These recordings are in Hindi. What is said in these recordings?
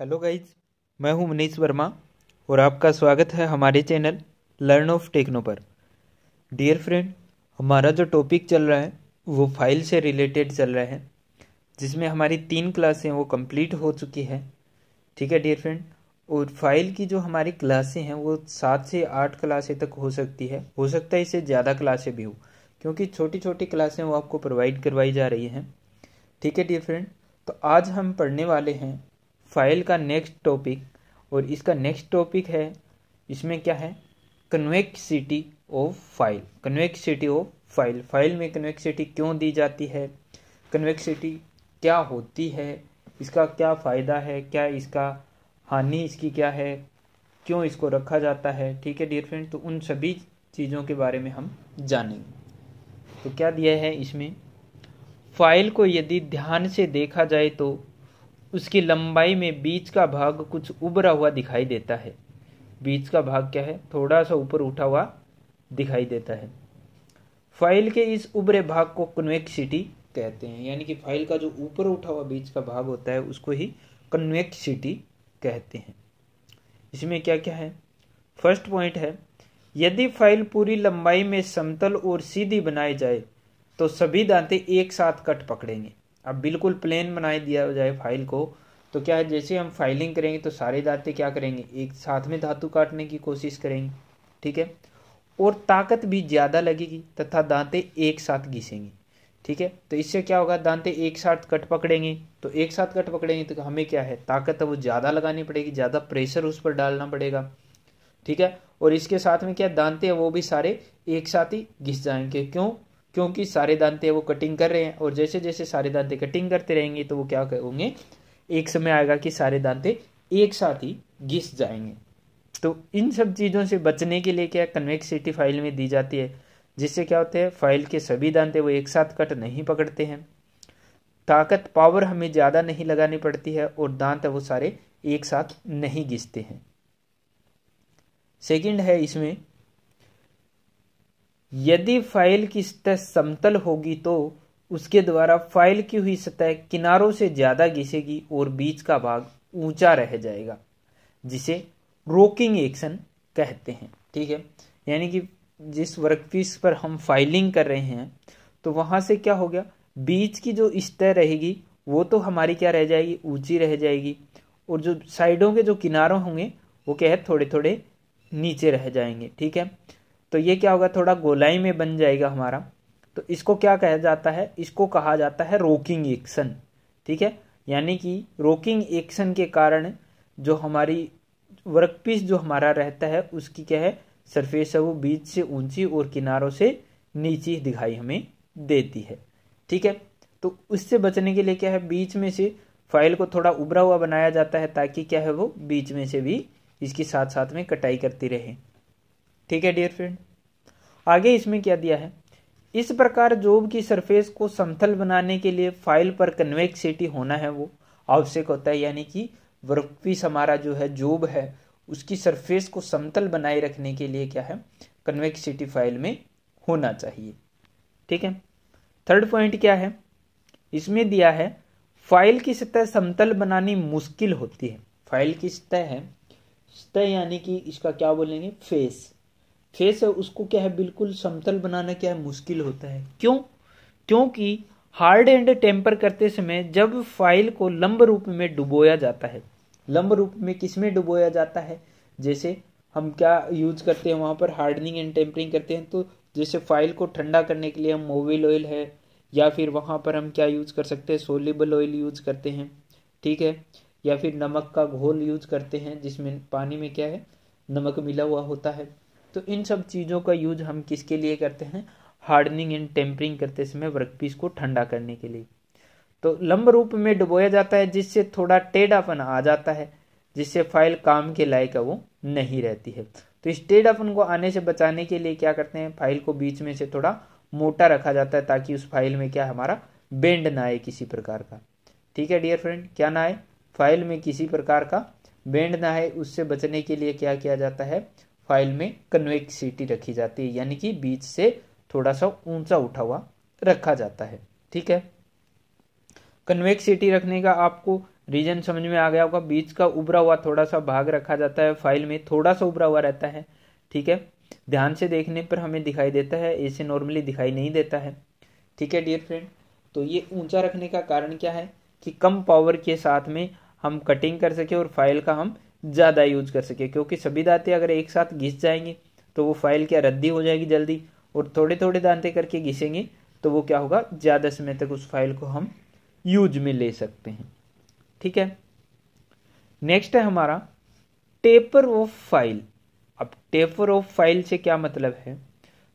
हेलो गाइज मैं हूं मनीष वर्मा और आपका स्वागत है हमारे चैनल लर्न ऑफ टेक्नो पर डियर फ्रेंड हमारा जो टॉपिक चल रहा है वो फाइल से रिलेटेड चल रहा है जिसमें हमारी तीन क्लासें वो कंप्लीट हो चुकी है ठीक है डियर फ्रेंड और फाइल की जो हमारी क्लासें हैं वो सात से आठ क्लासें तक हो सकती है हो सकता है इससे ज़्यादा क्लासें भी हो क्योंकि छोटी छोटी क्लासें वो आपको प्रोवाइड करवाई जा रही हैं ठीक है डियर फ्रेंड तो आज हम पढ़ने वाले हैं फाइल का नेक्स्ट टॉपिक और इसका नेक्स्ट टॉपिक है इसमें क्या है convexity of file convexity of file file में कन्वेक्सिटी क्यों दी जाती है कन्वेक्सिटी क्या होती है इसका क्या फ़ायदा है क्या इसका हानि इसकी क्या है क्यों इसको रखा जाता है ठीक है डियर फ्रेंड तो उन सभी चीज़ों के बारे में हम जानेंगे तो क्या दिया है इसमें फाइल को यदि ध्यान से देखा जाए तो उसकी लंबाई में बीच का भाग कुछ उभरा हुआ दिखाई देता है बीच का भाग क्या है थोड़ा सा ऊपर उठा हुआ दिखाई देता है फाइल के इस उभरे भाग को कन्वेक्सिटी कहते हैं यानी कि फाइल का जो ऊपर उठा हुआ बीच का भाग होता है उसको ही कन्वेक्सिटी कहते हैं इसमें क्या क्या है फर्स्ट पॉइंट है यदि फाइल पूरी लंबाई में समतल और सीधी बनाई जाए तो सभी दांते एक साथ कट पकड़ेंगे अब बिल्कुल प्लेन बना दिया जाए फाइल को तो क्या है जैसे हम फाइलिंग करेंगे तो सारे दाते क्या करेंगे एक साथ में धातु काटने की कोशिश करेंगे ठीक है और ताकत भी ज़्यादा लगेगी तथा दांते एक साथ घिसेंगे ठीक है तो इससे क्या होगा दांते एक साथ कट पकड़ेंगे तो एक साथ कट पकड़ेंगे तो हमें क्या है ताकत वो ज़्यादा लगानी पड़ेगी ज़्यादा प्रेशर उस पर डालना पड़ेगा ठीक है और इसके साथ में क्या दांते वो भी सारे एक साथ ही घिस जाएंगे क्यों क्योंकि सारे दांते वो कटिंग कर रहे हैं और जैसे जैसे सारे दांते कटिंग करते रहेंगे तो वो क्या होंगे एक समय आएगा कि सारे दांते एक साथ ही घिस जाएंगे तो इन सब चीज़ों से बचने के लिए क्या कन्वेक्सिटी फाइल में दी जाती है जिससे क्या होता है फाइल के सभी दांते वो एक साथ कट नहीं पकड़ते हैं ताकत पावर हमें ज़्यादा नहीं लगानी पड़ती है और दांत वो सारे एक साथ नहीं घिसते हैं सेकंड है इसमें यदि फाइल की सतह समतल होगी तो उसके द्वारा फाइल की हुई सतह किनारों से ज़्यादा घिसेगी और बीच का भाग ऊंचा रह जाएगा जिसे रोकिंग एक्शन कहते हैं ठीक है यानी कि जिस वर्कपीस पर हम फाइलिंग कर रहे हैं तो वहां से क्या हो गया बीच की जो सतह रहेगी वो तो हमारी क्या रह जाएगी ऊंची रह जाएगी और जो साइडों के जो किनारों होंगे वो क्या है थोड़े थोड़े नीचे रह जाएंगे ठीक है तो ये क्या होगा थोड़ा गोलाई में बन जाएगा हमारा तो इसको क्या कहा जाता है इसको कहा जाता है रोकिंग एक्शन ठीक है यानी कि रोकिंग एक्शन के कारण जो हमारी वर्कपीस जो हमारा रहता है उसकी क्या है सरफेस है वो बीच से ऊंची और किनारों से नीचे दिखाई हमें देती है ठीक है तो उससे बचने के लिए क्या है बीच में से फाइल को थोड़ा उभरा हुआ बनाया जाता है ताकि क्या है वो बीच में से भी इसके साथ साथ में कटाई करती रहे ठीक है डियर फ्रेंड आगे इसमें क्या दिया है इस प्रकार जोब की सरफेस को समथल बनाने के लिए फाइल पर कन्वेक्सिटी होना है वो आवश्यक होता है यानी कि वर्कपीस हमारा जो है जोब है उसकी सरफेस को समतल बनाए रखने के लिए क्या है कन्वेक्सिटी फाइल में होना चाहिए ठीक है थर्ड पॉइंट क्या है इसमें दिया है फाइल की सतह समतल बनानी मुश्किल होती है फाइल की सतह है सतह यानी कि इसका क्या बोलेंगे फेस खेस है उसको क्या है बिल्कुल समतल बनाना क्या है मुश्किल होता है क्यों क्योंकि हार्ड एंड टेम्पर करते समय जब फाइल को लंब रूप में डुबोया जाता है लंब रूप में किस में डुबोया जाता है जैसे हम क्या यूज करते हैं वहाँ पर हार्डनिंग एंड टेम्परिंग करते हैं तो जैसे फाइल को ठंडा करने के लिए हम मोबिल ऑयल है या फिर वहाँ पर हम क्या यूज कर सकते हैं सोलेबल ऑयल यूज करते हैं ठीक है या फिर नमक का घोल यूज करते हैं जिसमें पानी में क्या है नमक मिला हुआ होता है तो इन सब चीज़ों का यूज हम किसके लिए करते हैं हार्डनिंग एंड टेम्परिंग करते समय वर्कपीस को ठंडा करने के लिए तो लंब रूप में डुबोया जाता है जिससे थोड़ा टेढ़ापन आ जाता है जिससे फाइल काम के लायक वो नहीं रहती है तो इस टेढ़ापन को आने से बचाने के लिए क्या करते हैं फाइल को बीच में से थोड़ा मोटा रखा जाता है ताकि उस फाइल में क्या हमारा बेंड ना आए किसी प्रकार का ठीक है डियर फ्रेंड क्या ना आए फाइल में किसी प्रकार का बेंड ना आए उससे बचने के लिए क्या किया जाता है फाइल में कन्वेक्सिटी रखी जाती है यानी कि बीच से थोड़ा सा ऊंचा उठा हुआ रखा जाता है ठीक है कन्वेक्सिटी रखने का आपको रीजन समझ में आ गया होगा बीच का उभरा हुआ थोड़ा सा भाग रखा जाता है फाइल में थोड़ा सा उभरा हुआ रहता है ठीक है ध्यान से देखने पर हमें दिखाई देता है ऐसे नॉर्मली दिखाई नहीं देता है ठीक है डियर फ्रेंड तो ये ऊंचा रखने का कारण क्या है कि कम पावर के साथ में हम कटिंग कर सके और फाइल का हम ज़्यादा यूज कर सके क्योंकि सभी दांते अगर एक साथ घिस जाएंगे तो वो फाइल क्या रद्दी हो जाएगी जल्दी और थोड़े थोड़े दांते करके घिसेंगे तो वो क्या होगा ज़्यादा समय तक उस फाइल को हम यूज में ले सकते हैं ठीक है नेक्स्ट है हमारा टेपर ऑफ फाइल अब टेपर ऑफ फाइल से क्या मतलब है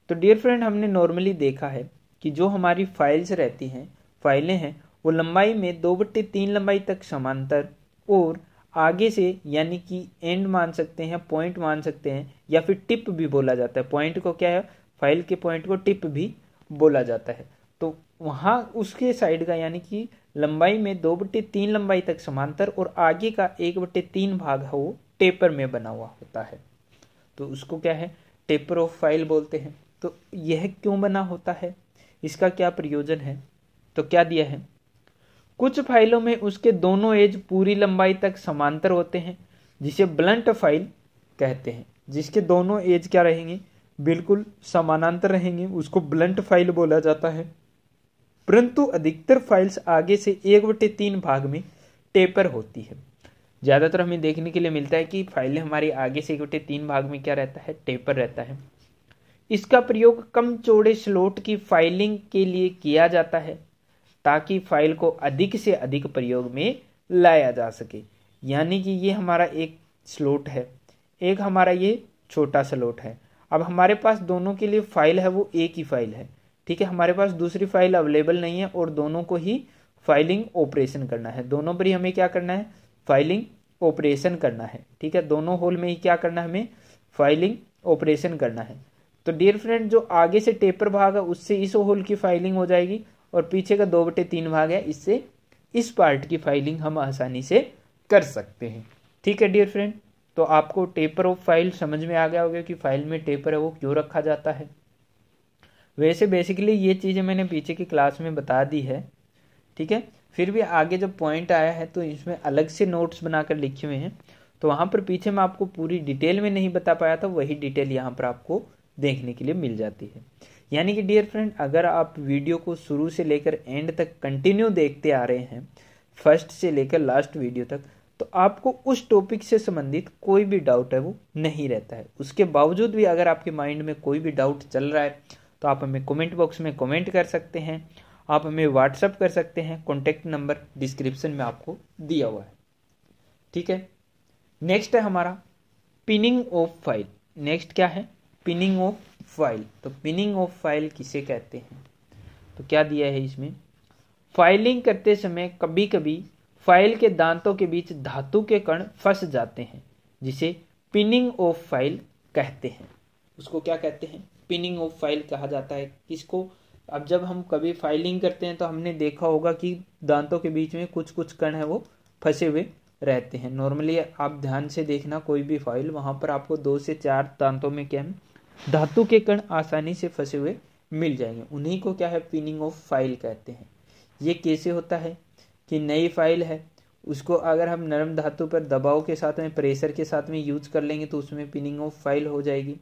तो डियर फ्रेंड हमने नॉर्मली देखा है कि जो हमारी फाइल्स रहती हैं फाइलें हैं वो लंबाई में दो बट्टे तीन लंबाई तक समांतर और आगे से यानी कि एंड मान सकते हैं पॉइंट मान सकते हैं या फिर टिप भी बोला जाता है पॉइंट को क्या है फाइल के पॉइंट को टिप भी बोला जाता है तो वहाँ उसके साइड का यानी कि लंबाई में दो बटे तीन लंबाई तक समांतर और आगे का एक बटे तीन भाग है वो टेपर में बना हुआ होता है तो उसको क्या है टेपर ऑफ फाइल बोलते हैं तो यह क्यों बना होता है इसका क्या प्रयोजन है तो क्या दिया है कुछ फाइलों में उसके दोनों एज पूरी लंबाई तक समांतर होते हैं जिसे ब्लंट फाइल कहते हैं जिसके दोनों एज क्या रहेंगे बिल्कुल समानांतर रहेंगे उसको ब्लंट फाइल बोला जाता है परंतु अधिकतर फाइल्स आगे से एक बटे तीन भाग में टेपर होती है ज़्यादातर हमें देखने के लिए मिलता है कि फाइलें हमारी आगे से एक बटे तीन भाग में क्या रहता है टेपर रहता है इसका प्रयोग कम चौड़े स्लोट की फाइलिंग के लिए किया जाता है ताकि फाइल को अधिक से अधिक प्रयोग में लाया जा सके यानी कि ये हमारा एक स्लोट है एक हमारा ये छोटा स्लोट है अब हमारे पास दोनों के लिए फाइल है वो एक ही फाइल है ठीक है हमारे पास दूसरी फाइल अवेलेबल नहीं है और दोनों को ही फाइलिंग ऑपरेशन करना है दोनों पर ही हमें क्या करना है फाइलिंग ऑपरेशन करना है ठीक है दोनों होल में ही क्या करना है हमें फाइलिंग ऑपरेशन करना है तो डियर फ्रेंड जो आगे से टेपर भाग है उससे इस होल की फाइलिंग हो जाएगी और पीछे का दो बटे तीन भाग है इससे इस पार्ट की फाइलिंग हम आसानी से कर सकते हैं ठीक है डियर फ्रेंड तो आपको टेपर ऑफ फाइल समझ में आ गया होगा कि फाइल में टेपर है वो क्यों रखा जाता है वैसे बेसिकली ये चीज़ें मैंने पीछे की क्लास में बता दी है ठीक है फिर भी आगे जब पॉइंट आया है तो इसमें अलग से नोट्स बनाकर लिखे हुए हैं तो वहाँ पर पीछे मैं आपको पूरी डिटेल में नहीं बता पाया था वही डिटेल यहाँ पर आपको देखने के लिए मिल जाती है यानी कि डियर फ्रेंड अगर आप वीडियो को शुरू से लेकर एंड तक कंटिन्यू देखते आ रहे हैं फर्स्ट से लेकर लास्ट वीडियो तक तो आपको उस टॉपिक से संबंधित कोई भी डाउट है वो नहीं रहता है उसके बावजूद भी अगर आपके माइंड में कोई भी डाउट चल रहा है तो आप हमें कमेंट बॉक्स में कमेंट कर सकते हैं आप हमें व्हाट्सअप कर सकते हैं कॉन्टैक्ट नंबर डिस्क्रिप्शन में आपको दिया हुआ है ठीक है नेक्स्ट है हमारा पिनिंग ऑफ फाइल नेक्स्ट क्या है पिनिंग ऑफ फाइल तो पिनिंग ऑफ फाइल किसे कहते हैं तो क्या दिया है इसमें फाइलिंग करते समय कभी कभी फाइल के दांतों के बीच धातु के कण फंस जाते हैं जिसे पिनिंग ऑफ फाइल कहते हैं उसको क्या कहते हैं पिनिंग ऑफ फाइल कहा जाता है इसको अब जब हम कभी फाइलिंग करते हैं तो हमने देखा होगा कि दांतों के बीच में कुछ कुछ कण है वो फंसे हुए रहते हैं नॉर्मली आप ध्यान से देखना कोई भी फाइल वहाँ पर आपको दो से चार दांतों में क्या धातु के कण आसानी से फंसे हुए मिल जाएंगे उन्हीं को क्या है पिनिंग ऑफ फाइल कहते हैं ये कैसे होता है कि नई फाइल है उसको अगर हम नरम धातु पर दबाव के साथ में प्रेशर के साथ में यूज कर लेंगे तो उसमें पिनिंग ऑफ फाइल हो जाएगी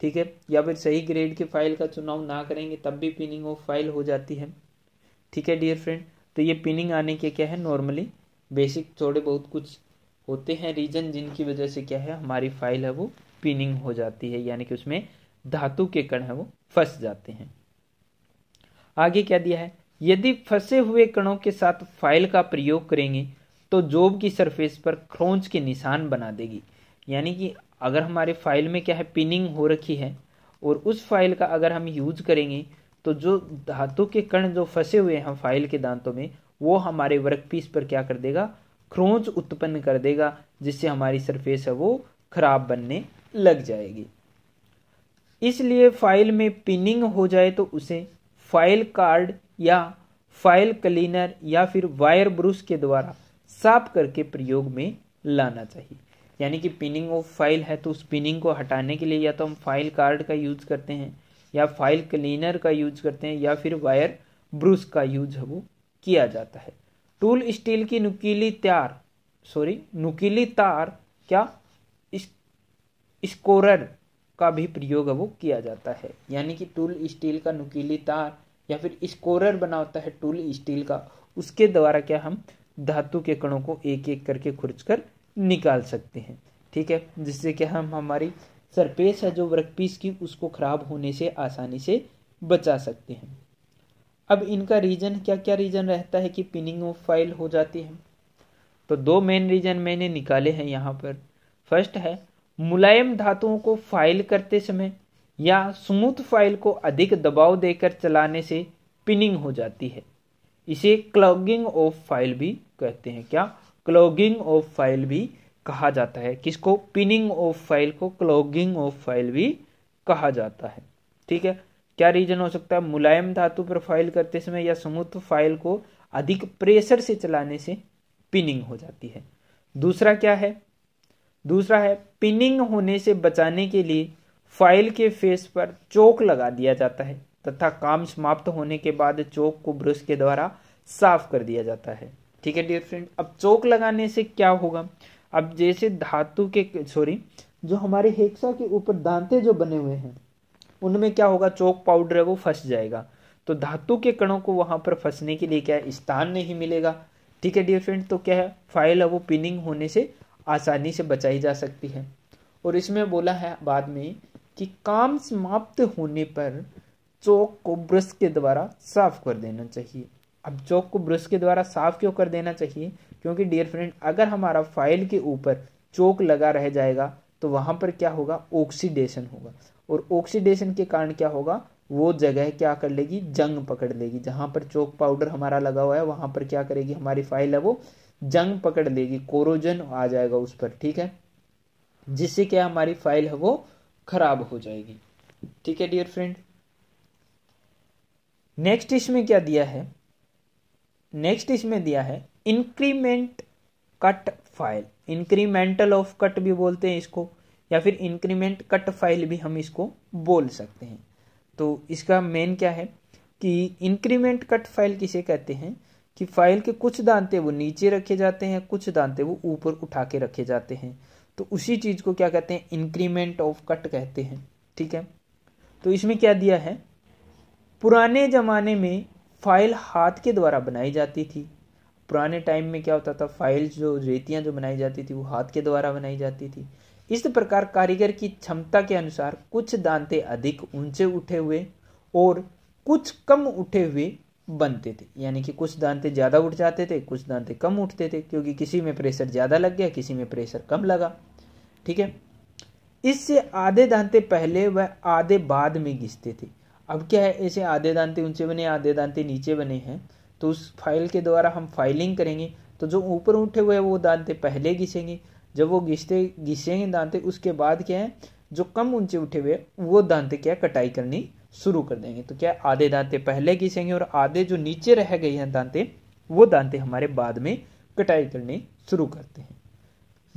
ठीक है या फिर सही ग्रेड की फाइल का चुनाव ना करेंगे तब भी पिनिंग ऑफ फाइल हो जाती है ठीक है डियर फ्रेंड तो ये पिनिंग आने के क्या है नॉर्मली बेसिक थोड़े बहुत कुछ होते हैं रीजन जिनकी वजह से क्या है हमारी फाइल है वो स्पिनिंग हो जाती है यानी कि उसमें धातु के कण है वो फंस जाते हैं आगे क्या दिया है यदि फंसे हुए कणों के साथ फाइल का प्रयोग करेंगे तो जोब की सरफेस पर खरोंच के निशान बना देगी यानी कि अगर हमारे फाइल में क्या है पिनिंग हो रखी है और उस फाइल का अगर हम यूज करेंगे तो जो धातु के कण जो फंसे हुए हैं फाइल के दांतों में वो हमारे वर्क पीस पर क्या कर देगा खरोंच उत्पन्न कर देगा जिससे हमारी सरफेस है वो खराब बनने लग जाएगी इसलिए फाइल में पिनिंग हो जाए तो उसे फाइल कार्ड या फाइल क्लीनर या फिर वायर ब्रश के द्वारा साफ करके प्रयोग में लाना चाहिए यानी कि पिनिंग ऑफ फाइल है तो उस पिनिंग को हटाने के लिए या तो हम फाइल कार्ड का यूज करते हैं या फाइल क्लीनर का यूज करते हैं या फिर वायर ब्रश का यूज वो किया जाता है टूल स्टील की नुकीली तार सॉरी नुकीली तार क्या स्कोरर का भी प्रयोग वो किया जाता है यानी कि टूल स्टील का नुकीली तार या फिर स्कोरर बना होता है टूल स्टील का उसके द्वारा क्या हम धातु के कणों को एक एक करके खुर्च कर निकाल सकते हैं ठीक है जिससे क्या हम हमारी सरपेस है जो वर्क पीस की उसको खराब होने से आसानी से बचा सकते हैं अब इनका रीजन क्या क्या रीजन रहता है कि पिनिंग ऑफ फाइल हो जाती है तो दो मेन रीजन मैंने निकाले हैं यहाँ पर फर्स्ट है मुलायम धातुओं को फाइल करते समय या स्मूथ फाइल को अधिक दबाव देकर चलाने से पिनिंग हो जाती है इसे क्लॉगिंग ऑफ फाइल भी कहते हैं क्या क्लॉगिंग ऑफ फाइल भी कहा जाता है किसको पिनिंग ऑफ फाइल को क्लॉगिंग ऑफ फाइल भी कहा जाता है ठीक है क्या रीजन हो सकता है मुलायम धातु पर फाइल करते समय या समूथ फाइल को अधिक प्रेशर से चलाने से पिनिंग हो जाती है दूसरा क्या है दूसरा है पिनिंग होने से बचाने के लिए फाइल के फेस पर चौक लगा दिया जाता है तथा काम समाप्त होने के बाद चौक को ब्रश के द्वारा साफ कर दिया जाता है ठीक है डियर फ्रेंड अब चौक लगाने से क्या होगा अब जैसे धातु के सॉरी जो हमारे हेक्सा के ऊपर दांते जो बने हुए हैं उनमें क्या होगा चौक पाउडर है वो फंस जाएगा तो धातु के कणों को वहां पर फंसने के लिए क्या है स्थान नहीं मिलेगा ठीक है डियर फ्रेंड तो क्या है फाइल है वो पिनिंग होने से आसानी से बचाई जा सकती है और इसमें बोला है बाद में कि काम समाप्त होने पर चौक को ब्रश के द्वारा साफ कर देना चाहिए अब चौक को ब्रश के द्वारा साफ क्यों कर देना चाहिए क्योंकि डियर फ्रेंड अगर हमारा फाइल के ऊपर चौक लगा रह जाएगा तो वहां पर क्या होगा ऑक्सीडेशन होगा और ऑक्सीडेशन के कारण क्या होगा वो जगह क्या कर लेगी जंग पकड़ लेगी जहां पर चौक पाउडर हमारा लगा हुआ है वहां पर क्या करेगी हमारी फाइल है वो जंग पकड़ लेगी कोरोजन आ जाएगा उस पर ठीक है जिससे क्या हमारी फाइल है वो खराब हो जाएगी ठीक है डियर फ्रेंड नेक्स्ट इसमें क्या दिया है नेक्स्ट इसमें दिया है increment cut file incremental of cut भी बोलते हैं इसको या फिर इंक्रीमेंट कट फाइल भी हम इसको बोल सकते हैं तो इसका मेन क्या है कि इंक्रीमेंट कट फाइल किसे कहते हैं कि फाइल के कुछ दांते वो नीचे रखे जाते हैं कुछ दांते वो ऊपर उठा के रखे जाते हैं तो उसी चीज़ को क्या कहते हैं इंक्रीमेंट ऑफ कट कहते हैं ठीक है तो इसमें क्या दिया है पुराने ज़माने में फाइल हाथ के द्वारा बनाई जाती थी पुराने टाइम में क्या होता था फाइल जो रेतियां जो बनाई जाती थी वो हाथ के द्वारा बनाई जाती थी इस प्रकार कारीगर की क्षमता के अनुसार कुछ दांते अधिक ऊंचे उठे हुए और कुछ कम उठे हुए बनते थे यानी कि कुछ दांते ज़्यादा उठ जाते थे कुछ दांते कम उठते थे क्योंकि किसी में प्रेशर ज़्यादा लग गया किसी में प्रेशर कम लगा ठीक है इससे आधे दांते पहले व आधे बाद में घिसते थे अब क्या है ऐसे आधे दांते ऊंचे बने आधे दांते नीचे बने हैं तो उस फाइल के द्वारा हम फाइलिंग करेंगे तो जो ऊपर उठे हुए हैं वो दांते पहले घिसेंगे जब वो घिसते घिसेंगे दांते उसके बाद क्या है जो कम ऊंचे उठे हुए वो दांते क्या कटाई करनी शुरू कर देंगे तो क्या आधे दांते पहले घिसेंगे और आधे जो नीचे रह गए हैं दांते वो दांते हमारे बाद में कटाई करने शुरू करते हैं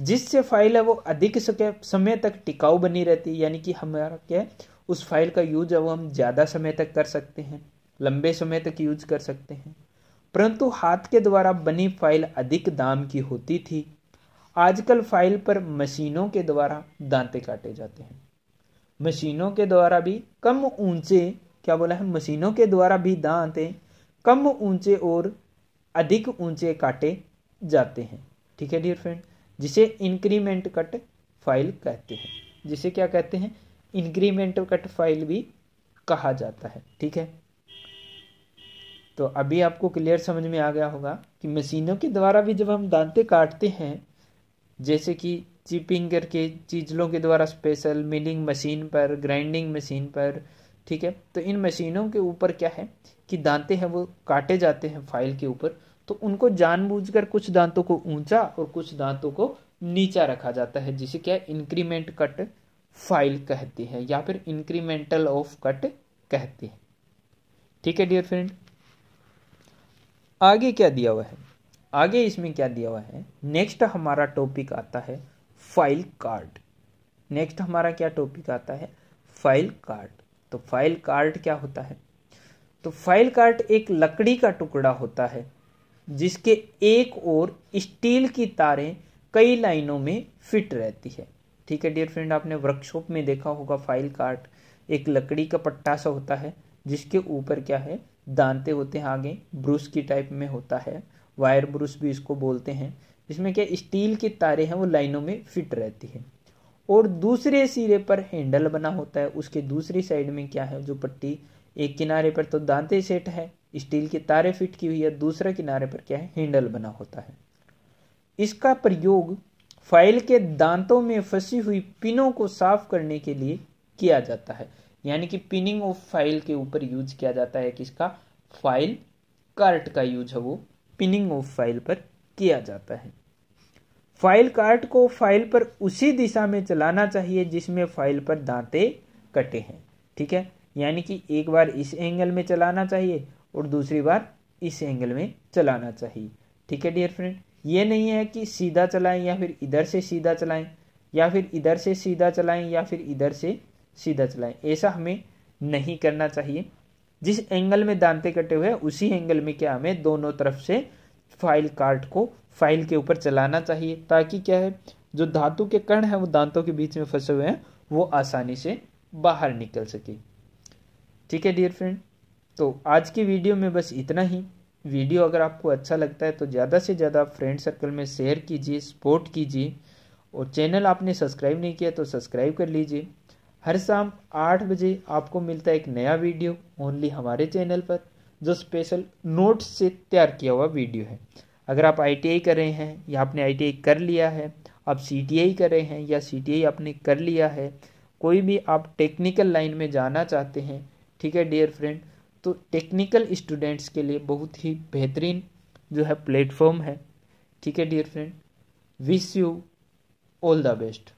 जिससे फाइल है वो अधिक समय तक टिकाऊ बनी रहती है यानी कि हमारा क्या है उस फाइल का यूज अब हम ज़्यादा समय तक कर सकते हैं लंबे समय तक यूज कर सकते हैं परंतु हाथ के द्वारा बनी फाइल अधिक दाम की होती थी आजकल फाइल पर मशीनों के द्वारा दांते काटे जाते हैं मशीनों के द्वारा भी कम ऊंचे क्या बोला है मशीनों के द्वारा भी दांत कम ऊंचे और अधिक ऊंचे काटे जाते हैं ठीक है डियर फ्रेंड जिसे इंक्रीमेंट कट फाइल कहते हैं जिसे क्या कहते हैं इंक्रीमेंट कट फाइल भी कहा जाता है ठीक है तो अभी आपको क्लियर समझ में आ गया होगा कि मशीनों के द्वारा भी जब हम दांते काटते हैं जैसे कि चिपिंग करके चीजलों के द्वारा स्पेशल मिलिंग मशीन पर ग्राइंडिंग मशीन पर ठीक है तो इन मशीनों के ऊपर क्या है कि दांते हैं वो काटे जाते हैं फाइल के ऊपर तो उनको जानबूझकर कुछ दांतों को ऊंचा और कुछ दांतों को नीचा रखा जाता है जिसे क्या इंक्रीमेंट कट फाइल कहती है या फिर इंक्रीमेंटल ऑफ कट कहती है ठीक है डियर फ्रेंड आगे क्या दिया हुआ है आगे इसमें क्या दिया हुआ है नेक्स्ट हमारा टॉपिक आता है फाइल कार्ड नेक्स्ट हमारा क्या टॉपिक आता है फाइल कार्ड तो फाइल कार्ड क्या होता है तो फाइल कार्ड एक लकड़ी का टुकड़ा होता है जिसके एक और स्टील की तारें कई लाइनों में फिट रहती है ठीक है डियर फ्रेंड आपने वर्कशॉप में देखा होगा फाइल कार्ड एक लकड़ी का पट्टा सा होता है जिसके ऊपर क्या है दांते होते हैं आगे ब्रूस की टाइप में होता है वायर ब्रूस भी इसको बोलते हैं इसमें क्या स्टील की तारे हैं वो लाइनों में फिट रहती है और दूसरे सिरे पर हैंडल बना होता है उसके दूसरी साइड में क्या है जो पट्टी एक किनारे पर तो दांते सेट है स्टील की तारे फिट की हुई है दूसरे किनारे पर क्या है हैंडल बना होता है इसका प्रयोग फाइल के दांतों में फंसी हुई पिनों को साफ करने के लिए किया जाता है यानी कि पिनिंग ऑफ फाइल के ऊपर यूज किया जाता है किसका फाइल कार्ट का यूज है वो पिनिंग ऑफ फाइल पर किया जाता है फाइल कार्ट को फाइल पर उसी दिशा में चलाना चाहिए जिसमें फाइल पर दांते कटे हैं ठीक है यानी कि एक बार इस एंगल में चलाना चाहिए और दूसरी बार इस एंगल में चलाना चाहिए ठीक है डियर फ्रेंड ये नहीं है कि सीधा चलाएं या फिर इधर से सीधा चलाएं या फिर इधर से सीधा चलाएं या फिर इधर से सीधा चलाएं ऐसा हमें नहीं करना चाहिए जिस एंगल में दांते कटे हुए हैं उसी एंगल में क्या हमें दोनों तरफ से फाइल कार्ट को फाइल के ऊपर चलाना चाहिए ताकि क्या है जो धातु के कण हैं वो दांतों के बीच में फंसे हुए हैं वो आसानी से बाहर निकल सके ठीक है डियर फ्रेंड तो आज की वीडियो में बस इतना ही वीडियो अगर आपको अच्छा लगता है तो ज़्यादा से ज़्यादा फ्रेंड सर्कल में शेयर कीजिए सपोर्ट कीजिए और चैनल आपने सब्सक्राइब नहीं किया तो सब्सक्राइब कर लीजिए हर शाम आठ बजे आपको मिलता है एक नया वीडियो ओनली हमारे चैनल पर जो स्पेशल नोट्स से तैयार किया हुआ वीडियो है अगर आप आई कर रहे हैं या आपने आई कर लिया है आप सी कर रहे हैं या सी आपने कर लिया है कोई भी आप टेक्निकल लाइन में जाना चाहते हैं ठीक है डियर फ्रेंड तो टेक्निकल स्टूडेंट्स के लिए बहुत ही बेहतरीन जो है प्लेटफॉर्म है ठीक है dear friend wish you all the best